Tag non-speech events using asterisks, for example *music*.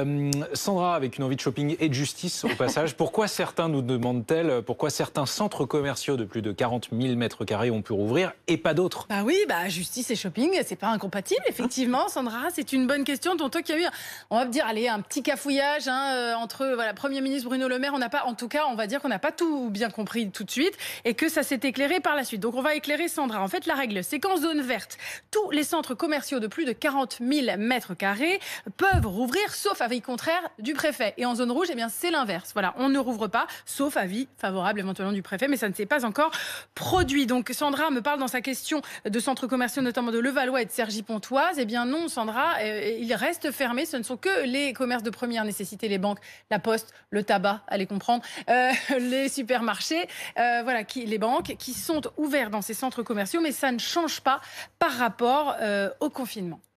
Euh, Sandra, avec une envie de shopping et de justice au passage, *laughs* pourquoi certains nous demandent-elles, pourquoi certains centres commerciaux de plus de 40 000 mètres carrés ont pu rouvrir et pas d'autres Bah oui, bah justice et shopping, c'est pas incompatible, effectivement, Sandra, c'est une bonne question. dont qu'il y a eu, on va dire, allez, un petit cafouillage hein, euh, entre voilà, Premier ministre Bruno Le Maire, on n'a pas, en tout cas, on va dire qu'on n'a pas tout bien compris tout de suite et que ça s'est éclairé par la suite. Donc on va éclairer Sandra. En fait, la règle, c'est qu'en zone verte, tous les centres commerciaux de plus de 40 000 mètres carrés peuvent rouvrir, sauf à avis contraire du préfet. Et en zone rouge, eh bien, c'est l'inverse. Voilà, on ne rouvre pas, sauf avis favorable éventuellement du préfet, mais ça ne s'est pas encore produit. Donc, Sandra me parle dans sa question de centres commerciaux, notamment de Levallois et de Sergi pontoise Eh bien, non, Sandra, euh, ils il reste fermé. Ce ne sont que les commerces de première nécessité, les banques, la poste, le tabac, allez comprendre, euh, *laughs* les supermarchés, euh, voilà, qui, les banques qui sont ouvertes dans ces centres commerciaux, mais ça ne change pas par rapport au confinement.